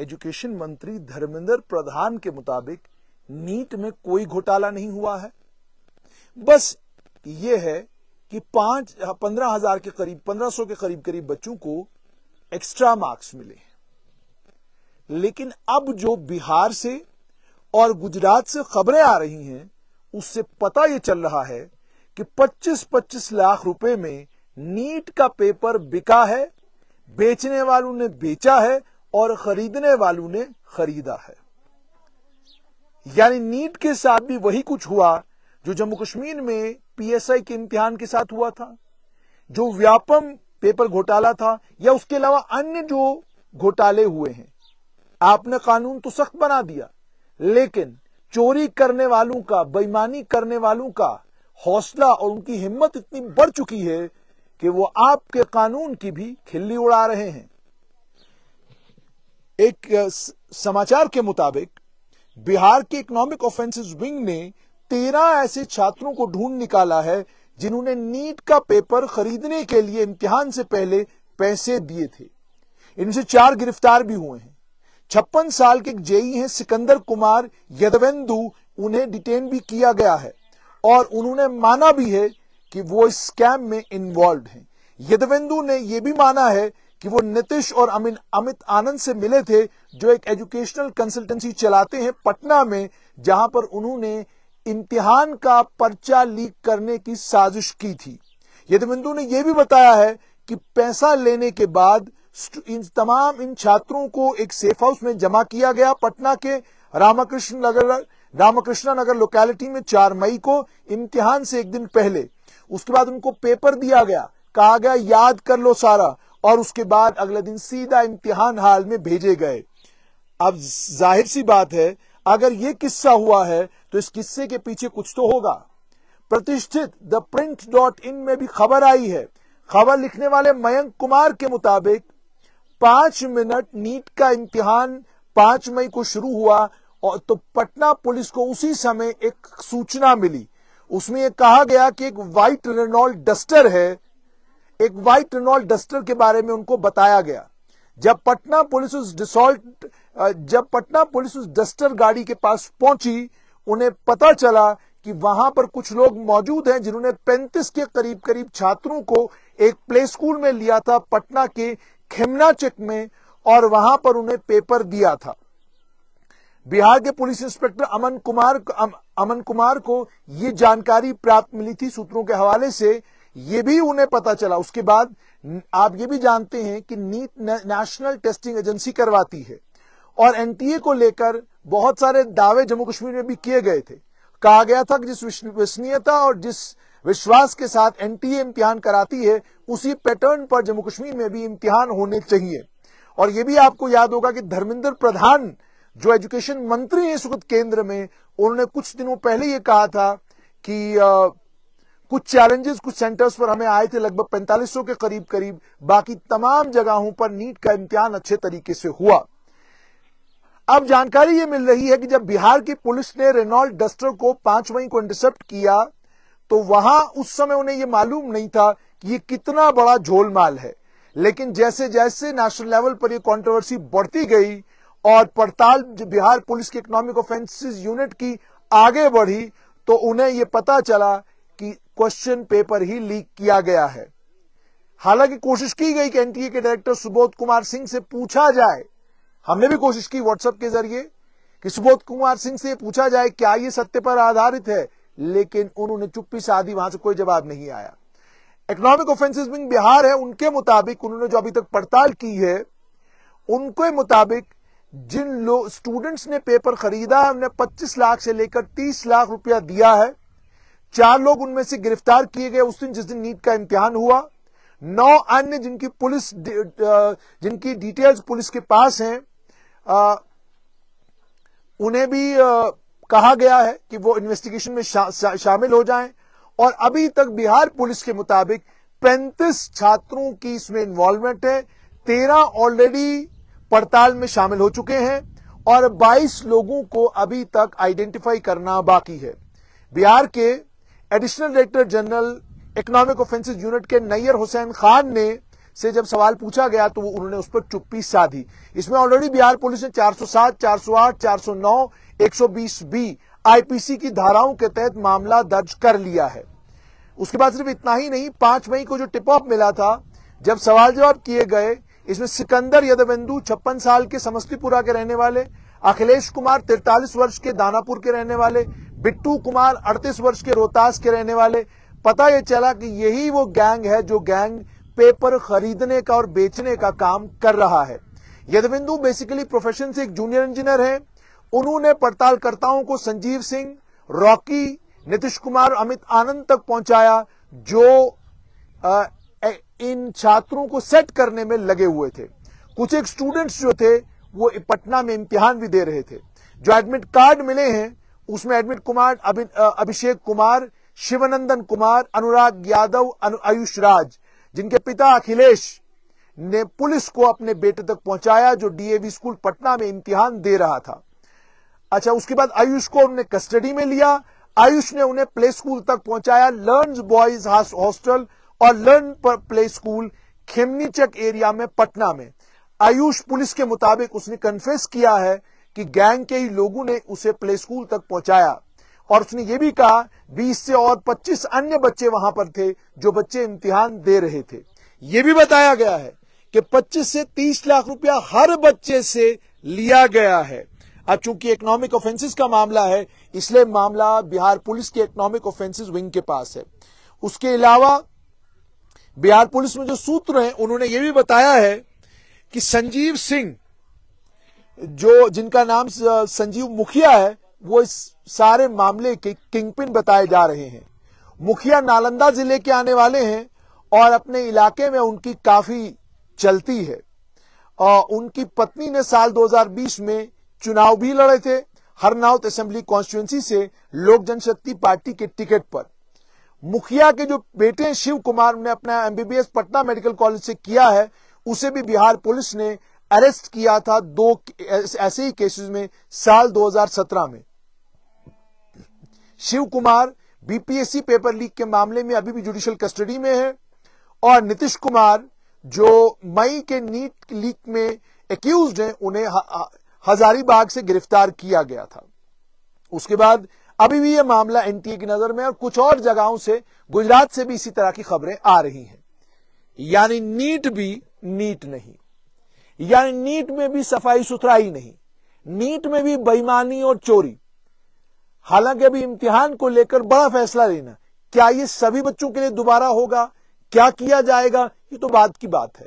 education मंत्री धर्मेंद्र प्रधान के मुताबिक नीट में कोई घोटाला नहीं हुआ है बस ये है कि पांच पंद्रह हजार के करीब पंद्रह सौ के करीब करीब बच्चों को एक्स्ट्रा मार्क्स मिले लेकिन अब जो बिहार से और गुजरात से खबरें आ रही हैं उससे पता यह चल रहा है कि 25-25 लाख रुपए में नीट का पेपर बिका है बेचने वालों ने बेचा है और खरीदने वालों ने खरीदा है यानी नीट के साथ भी वही कुछ हुआ जो जम्मू कश्मीर में पीएसआई के इम्तिहान के साथ हुआ था जो व्यापम पेपर घोटाला था या उसके अलावा अन्य जो घोटाले हुए हैं आपने कानून तो सख्त बना दिया लेकिन चोरी करने वालों का बेईमानी करने वालों का हौसला और उनकी हिम्मत इतनी बढ़ चुकी है कि वो आपके कानून की भी खिल्ली उड़ा रहे हैं एक समाचार के मुताबिक बिहार के इकोनॉमिक ऑफेंसेस विंग ने तेरह ऐसे छात्रों को ढूंढ निकाला है जिन्होंने नीट का पेपर खरीदने के लिए इम्तिहान से पहले पैसे दिए थे इनसे चार गिरफ्तार भी हुए हैं छप्पन साल के जेई हैं सिकंदर कुमार यदवेंदु उन्हें डिटेन भी किया गया है और उन्होंने माना भी है कि वो इस स्कैम में इन्वॉल्व हैं यदवेंदु ने यह भी माना है कि वो नितिश और अमित अमित आनंद से मिले थे जो एक एजुकेशनल कंसल्टेंसी चलाते हैं पटना में जहां पर उन्होंने इम्तिहान का पर्चा लीक करने की साजिश की थी यदिंदु ने यह भी बताया है कि पैसा लेने के बाद इन तमाम इन छात्रों को एक सेफ हाउस में जमा किया गया पटना के रामाकृष्ण नगर रामकृष्णा नगर लोकेलिटी में चार मई को इम्तिहान से एक दिन पहले उसके बाद उनको पेपर दिया गया कहा गया याद कर लो सारा और उसके बाद अगले दिन सीधा इम्तिहान हाल में भेजे गए अब जाहिर सी बात है अगर ये किस्सा हुआ है तो इस किस्से के पीछे कुछ तो होगा प्रतिष्ठित द प्रिंट डॉट इन में भी खबर आई है खबर लिखने वाले मयंक कुमार के मुताबिक पांच मिनट नीट का इम्तिहान पांच मई को शुरू हुआ और तो पटना पुलिस को उसी समय एक सूचना मिली उसमें यह कहा गया कि एक व्हाइट रेनॉल्ड डस्टर है एक व्हाइट रिनॉल्ट डस्टर के बारे में उनको बताया गया जब पटना पुलिस उस डिसॉल्ट जब पटना पुलिस उस डस्टर गाड़ी के पास पहुंची उन्हें पता चला कि वहां पर कुछ लोग मौजूद हैं जिन्होंने 35 के करीब करीब छात्रों को एक प्ले स्कूल में लिया था पटना के खेमनाचक में और वहां पर उन्हें पेपर दिया था बिहार के police inspector Aman Kumar um, Aman Kumar को यह जानकारी प्राप्त मिली थी सूत्रों के हवाले से ये भी उन्हें पता चला उसके बाद आप ये भी जानते हैं कि नीट नेशनल टेस्टिंग एजेंसी करवाती है और एनटीए को लेकर बहुत सारे दावे जम्मू कश्मीर में भी किए गए थे कहा गया था कि जिस विश्वसनीयता और जिस विश्वास के साथ एनटीए इम्तिहान कराती है उसी पैटर्न पर जम्मू कश्मीर में भी इम्तिहान होने चाहिए और यह भी आपको याद होगा कि धर्मेंद्र प्रधान जो एजुकेशन मंत्री है इस वक्त केंद्र में उन्होंने कुछ दिनों पहले यह कहा था कि कुछ चैलेंजेस कुछ सेंटर्स पर हमें आए थे लगभग 4500 के करीब करीब बाकी तमाम जगहों पर नीट का इम्तिहान अच्छे तरीके से हुआ अब जानकारी ये मिल रही है कि जब बिहार की पुलिस ने रेनॉल्ड डस्टर को पांच मई को इंटरसेप्ट किया तो वहां उस समय उन्हें यह मालूम नहीं था कि यह कितना बड़ा झोलमाल है लेकिन जैसे जैसे नेशनल लेवल पर यह कॉन्ट्रोवर्सी बढ़ती गई और पड़ताल बिहार पुलिस की इकोनॉमिक ऑफेंसिस यूनिट की आगे बढ़ी तो उन्हें यह पता चला क्वेश्चन पेपर ही लीक किया गया है हालांकि कोशिश की गई कि एनटीए के डायरेक्टर सुबोध कुमार सिंह से पूछा जाए हमने भी कोशिश की व्हाट्सएप के जरिए कि सुबोध कुमार सिंह से पूछा जाए क्या ये सत्य पर आधारित है लेकिन उन्होंने चुप्पी साधी वहां से कोई जवाब नहीं आया इकोनॉमिक ऑफेंसिस विंग बिहार है उनके मुताबिक उन्होंने जो अभी तक पड़ताल की है उनके मुताबिक जिन लोग स्टूडेंट्स ने पेपर खरीदा है उन्हें 25 लाख से लेकर 30 लाख रुपया दिया है चार लोग उनमें से गिरफ्तार किए गए उस दिन जिस दिन नीट का इम्तिहान हुआ नौ अन्य जिनकी पुलिस जिनकी डिटेल्स पुलिस के पास हैं उन्हें भी कहा गया है कि वो इन्वेस्टिगेशन में शा, शा, शामिल हो जाएं और अभी तक बिहार पुलिस के मुताबिक 35 छात्रों की इसमें इन्वॉल्वमेंट है 13 ऑलरेडी पड़ताल में शामिल हो चुके हैं और 22 लोगों को अभी तक आइडेंटिफाई करना बाकी है बिहार के additional director general economic offences unit के नैयर हुसैन खान ने से जब सवाल पूछा गया तो उन्होंने उस पर चुप्पी साधी इसमें ऑलरेडी बिहार पुलिस ने 407, 408, 409, 120 बी आईपीसी की धाराओं के तहत मामला दर्ज कर लिया है उसके बाद सिर्फ इतना ही नहीं पांच मई को जो टिप ऑफ मिला था जब सवाल जवाब किए गए इसमें सिकंदर यदवेंदु छप्पन साल के समस्तीपुरा के रहने वाले अखिलेश कुमार तिरतालीस वर्ष के दानापुर के रहने वाले बिट्टू कुमार 38 वर्ष के रोहतास के रहने वाले पता यह चला कि यही वो गैंग है जो गैंग पेपर खरीदने का और बेचने का काम कर रहा है यदविंदु बेसिकली प्रोफेशन से एक जूनियर इंजीनियर है उन्होंने पड़तालकर्ताओं को संजीव सिंह रॉकी नीतीश कुमार अमित आनंद तक पहुंचाया जो आ, इन छात्रों को सेट करने में लगे हुए थे कुछ एक स्टूडेंट्स जो थे वो पटना में इम्तिहान भी दे रहे थे जो एडमिट कार्ड मिले हैं उसमें एडमिट कुमार अभिषेक कुमार शिवनंदन कुमार अनुराग यादव आयुष राज जिनके पिता अखिलेश ने पुलिस को अपने बेटे तक पहुंचाया जो डीएवी स्कूल पटना में इम्तिहान दे रहा था अच्छा उसके बाद आयुष को उन्हें कस्टडी में लिया आयुष ने उन्हें प्ले स्कूल तक पहुंचाया लर्न बॉयज हॉस्टल और learn play school Khemnichak area में पटना में आयुष पुलिस के मुताबिक उसने कन्फेस किया है कि गैंग के ही लोगों ने उसे प्ले स्कूल तक पहुंचाया और उसने ये भी कहा 20 से और 25 अन्य बच्चे वहां पर थे जो बच्चे इम्तिहान दे रहे थे ये भी बताया गया है कि 25 से 30 लाख रुपया हर बच्चे से लिया गया है अब चूंकि इकोनॉमिक ऑफेंसिस का मामला है इसलिए मामला बिहार पुलिस के इकोनॉमिक ऑफेंसिस विंग के पास है उसके अलावा बिहार पुलिस में जो सूत्र हैं उन्होंने ये भी बताया है कि संजीव सिंह जो जिनका नाम संजीव मुखिया है वो इस सारे मामले के किंगपिन बताए जा रहे हैं मुखिया नालंदा जिले के आने वाले हैं और अपने इलाके में उनकी काफी चलती है और उनकी पत्नी ने साल 2020 में चुनाव भी लड़े थे हरनाउत असेंबली कॉन्स्टिट्युएंसी से लोक जनशक्ति पार्टी के टिकट पर मुखिया के जो बेटे शिव कुमार ने अपना एमबीबीएस पटना मेडिकल कॉलेज से किया है उसे भी बिहार पुलिस ने अरेस्ट किया था दो ऐसे ही केसेस में साल 2017 में Shiv Kumar BPSC paper leak के मामले में अभी भी जुडिशियल कस्टडी में है और नीतीश कुमार जो मई के नीट लीक में एक्यूज हैं उन्हें हजारीबाग से गिरफ्तार किया गया था उसके बाद अभी भी यह मामला एनटीए की नजर में और कुछ और जगहों से गुजरात से भी इसी तरह की खबरें आ रही हैं यानी नीट भी नीट नहीं यानी नीट में भी सफाई सुथराई नहीं नीट में भी बेईमानी और चोरी हालांकि अभी इम्तिहान को लेकर बड़ा फैसला लेना क्या ये सभी बच्चों के लिए दोबारा होगा क्या किया जाएगा ये तो बाद की बात है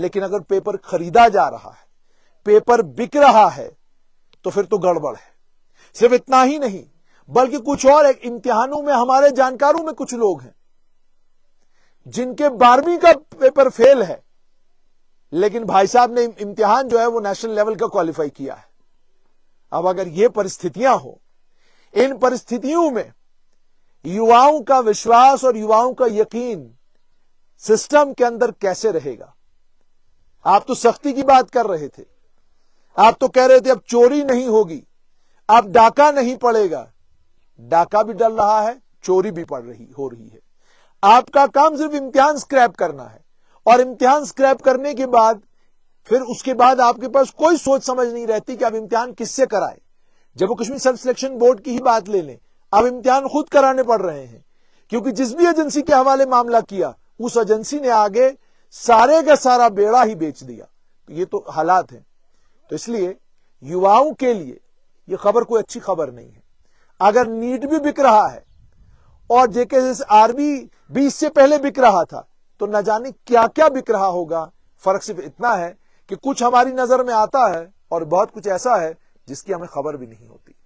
लेकिन अगर पेपर खरीदा जा रहा है पेपर बिक रहा है तो फिर तो गड़बड़ है सिर्फ इतना ही नहीं बल्कि कुछ और एक इम्तिहानों में हमारे जानकारों में कुछ लोग हैं जिनके बारहवीं का पेपर फेल है लेकिन भाई साहब ने इम्तिहान जो है वो नेशनल लेवल का क्वालिफाई किया है अब अगर ये परिस्थितियां हो इन परिस्थितियों में युवाओं का विश्वास और युवाओं का यकीन सिस्टम के अंदर कैसे रहेगा आप तो सख्ती की बात कर रहे थे आप तो कह रहे थे अब चोरी नहीं होगी अब डाका नहीं पड़ेगा डाका भी डल रहा है चोरी भी पड़ रही हो रही है आपका काम सिर्फ इम्तिहान स्क्रैप करना है और इम्तिहान स्क्रैप करने के बाद फिर उसके बाद आपके पास कोई सोच समझ नहीं रहती कि आप इम्तिहान किससे कराए Jammu Kashmir self selection board की ही बात ले लें अब इम्तिहान खुद कराने पड़ रहे हैं क्योंकि जिस भी एजेंसी के हवाले मामला किया उस एजेंसी ने आगे सारे का सारा बेड़ा ही बेच दिया तो ये तो हालात है तो इसलिए युवाओं के लिए ये खबर कोई अच्छी खबर नहीं है अगर नीट भी बिक रहा है और जेके आरबी भी इससे पहले बिक रहा था तो न जाने क्या क्या बिक रहा होगा फर्क सिर्फ इतना है कि कुछ हमारी नजर में आता है और बहुत कुछ ऐसा है जिसकी हमें खबर भी नहीं होती